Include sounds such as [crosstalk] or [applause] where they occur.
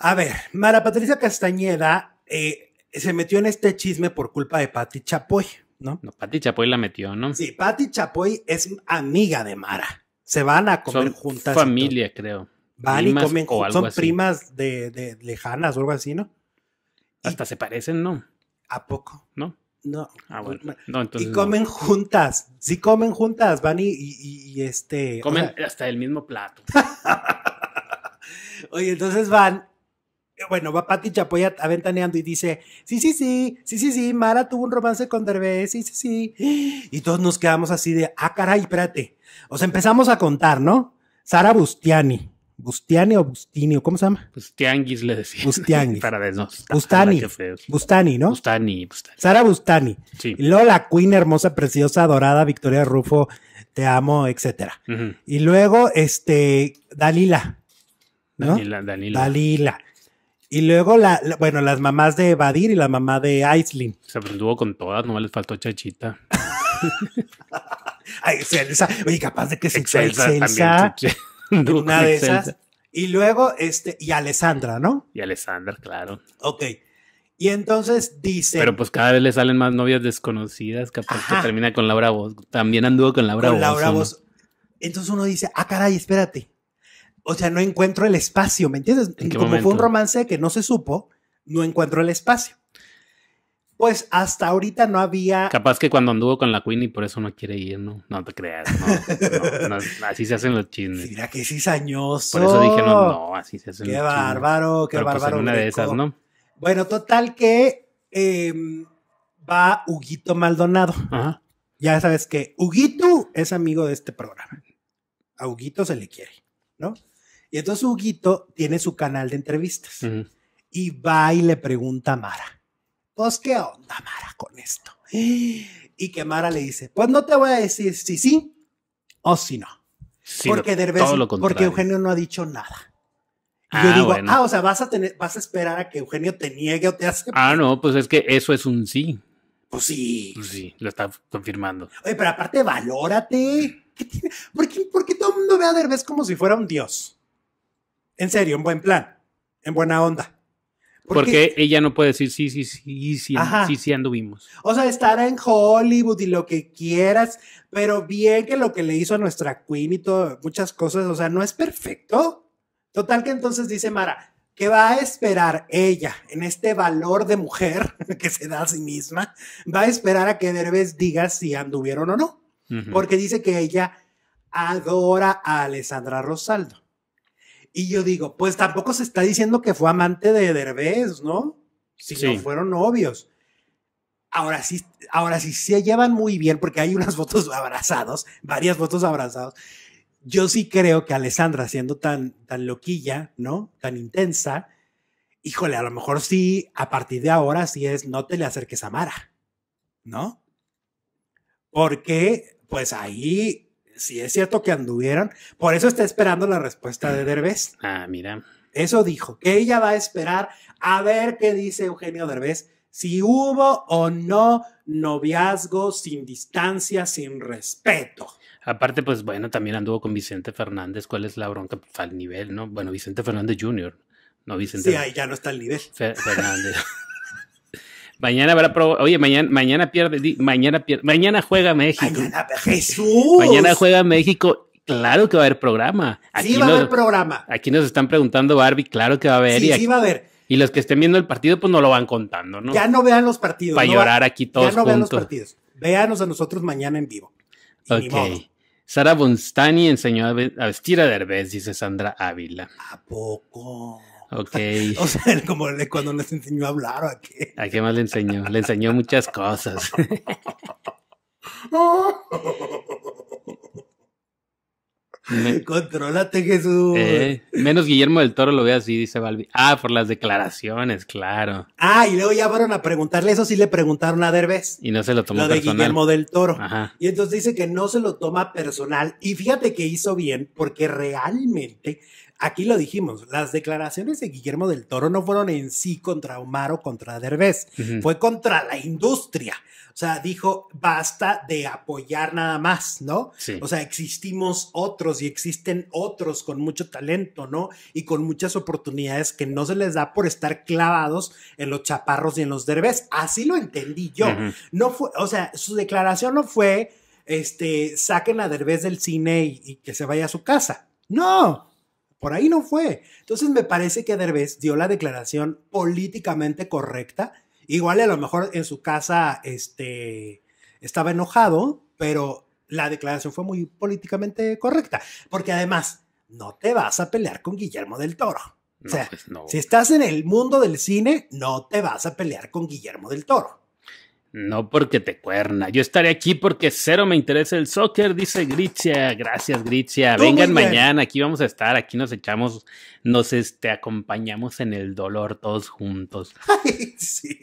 A ver, Mara Patricia Castañeda eh, se metió en este chisme por culpa de Pati Chapoy, ¿no? No, Pati Chapoy la metió, ¿no? Sí, Pati Chapoy es amiga de Mara. Se van a comer Son juntas. Familia, creo. Van y comen juntas. Son primas de, lejanas o algo así, ¿no? Hasta se parecen, ¿no? ¿A poco? No. No. Ah, bueno. no entonces y comen juntas. Sí, comen juntas. Van y, este. Comen hasta el mismo plato. [laughs] Oye, entonces van eh, bueno, va Pati Chapoya aventaneando y dice, sí, sí, sí, sí, sí, sí, Mara tuvo un romance con Derbez, sí, sí, sí. [gasps] Y todos nos quedamos así de, ah, caray, espérate. O sea, empezamos a contar, ¿no? Sara Bustiani. Bustiani o Bustini, ¿cómo se llama? Bustianguis le decía. Bustianguis. [laughs] Para no. Bustani. Bustani, ¿no? Bustani, Bustani. Sara Bustani. Sí. Y luego Queen hermosa, preciosa, adorada, Victoria Rufo, te amo, etcétera. Y luego, este, Dalila. ¿no? Dalila, Dalila. Dalila. Y luego, la, bueno, las mamás de Vadir y la mamá de Aislin. Se anduvo pues, con todas, no les faltó chachita. [laughs] Ay, Oye, capaz de que se Excelsa. [laughs] una de esas. Y luego, este, y Alessandra, ¿no? Y Alessandra, claro. Ok. Y entonces dice. Pero pues cada vez le salen más novias desconocidas, capaz que termina con Laura Vos. También anduvo con Laura con Laura Entonces uno dice, ah, caray, espérate o sea, no encuentro el espacio, ¿me entiendes? Como fue un romance que no se supo, no encuentro el espacio. Pues hasta ahorita no había. Capaz que cuando anduvo con la Queen y por eso no quiere ir, ¿no? No te creas, no. así se hacen los chismes. Mira que cizañoso. Por eso dije, no, no, así se hacen qué los Qué bárbaro, qué pues, bárbaro. una de esas, ¿no? Bueno, total que em, va Huguito Maldonado. Ya sabes que Huguito es amigo de este programa. A Huguito se le quiere, ¿no? Y entonces Huguito tiene su canal de entrevistas y va y le pregunta a Mara, pues qué onda Mara con esto. Y que Mara le dice, pues no te voy a decir si sí o si no. porque Derbez, porque Eugenio no ha dicho nada. Y yo ah, digo, ah, o sea, vas a tener, vas a esperar a que Eugenio te niegue o te hace. Ah, no, pues es que eso es un sí. Pues sí. Pues sí, lo está confirmando. Oye, pero aparte, valórate. ¿Qué tiene? ¿Por, por qué todo el mundo ve a Derbez como si fuera un dios? En serio, en buen plan, en buena onda. Porque, ella no puede decir sí, sí, sí, sí, sí, anduvimos. O sea, estar en Hollywood y lo que quieras, pero bien que lo que le hizo a nuestra Queen y todas, muchas cosas, o sea, no es perfecto. Total que entonces dice Mara, ¿qué va a esperar ella en este valor de mujer [laughs] que se da a sí misma? Va a esperar a que Derbez diga si anduvieron o no. Porque dice que ella adora a Alessandra Rosaldo. Y yo digo, pues tampoco se está diciendo que fue amante de Derbez, ¿no? Si no fueron novios. Ahora sí, ahora sí se llevan muy bien porque hay unas [laughs] fotos abrazados, varias fotos abrazados. Yo sí creo que Alessandra, siendo tan, tan loquilla, ¿no? Tan intensa, híjole, a lo mejor sí, a partir de ahora sí es no te le acerques a Mara, ¿no? Porque, pues ahí si es cierto que anduvieran, por eso está esperando la respuesta de Derbez. Ah, mira. Eso dijo, que ella va a esperar a ver qué dice Eugenio Derbez, si hubo o no noviazgo sin distancia, sin respeto. Aparte, pues bueno, también anduvo con Vicente Fernández, ¿cuál es la bronca pues, al nivel, no? Bueno, Vicente Fernández Jr., no Vicente. Sí, ahí ya no está el nivel. Fernández. [laughs] Mañana habrá pro... Oye, mañana, mañana pierde, mañana pierde, mañana juega México. Mañana, Jesús. Mañana juega México. Claro que va a haber programa. sí va a haber programa. Aquí nos están preguntando Barbie, claro que va a haber. Sí, y sí va a haber. Y los que estén viendo el partido, pues no lo van contando, ¿no? Ya no vean los partidos. Para no llorar aquí todos. Ya no vean los partidos. Véanos a nosotros mañana en vivo. ok. Sara Bonstani enseñó a vestir a Derbez, dice Sandra Ávila. ¿A poco? Ok. [laughs] o sea, como cuando les enseñó a hablar o a qué. ¿A qué más le enseñó? le enseñó muchas cosas. [laughs] Me... Contrólate, Jesús. Eh, menos Guillermo del Toro lo ve así, dice Balbi. Ah, por las declaraciones, claro. Ah, y luego ya fueron a preguntarle, eso sí le preguntaron a Derbez. Y no se lo tomó personal. lo de Guillermo del Toro. Ajá. Y entonces dice que no se lo toma personal. Y fíjate que hizo bien, porque realmente aquí lo dijimos, las declaraciones de Guillermo del Toro no fueron en sí contra Omar o contra Derbez, fue contra la industria. O sea, dijo, basta de apoyar nada más, ¿no? O sea, existimos otros y existen otros con mucho talento, ¿no? Y con muchas oportunidades que no se les da por estar clavados en los chaparros y en los Derbez. Así lo entendí yo. No fue, o sea, su declaración no fue, este, saquen a Derbez del cine y que se vaya a su casa. No, por ahí no fue. Entonces me parece que Derbez dio la declaración políticamente correcta. Igual a lo mejor en su casa este, estaba enojado, pero la declaración fue muy políticamente correcta. Porque además, no te vas a pelear con Guillermo del Toro. o sea, pues, si estás en el mundo del cine, no te vas a pelear con Guillermo del Toro. No porque te cuerna. Yo estaré aquí porque cero me interesa el soccer, dice Gritzia. Gracias, Gritzia. Vengan mañana, aquí vamos a estar, aquí nos echamos, nos este, acompañamos en el dolor todos juntos. [laughs] Ay, sí.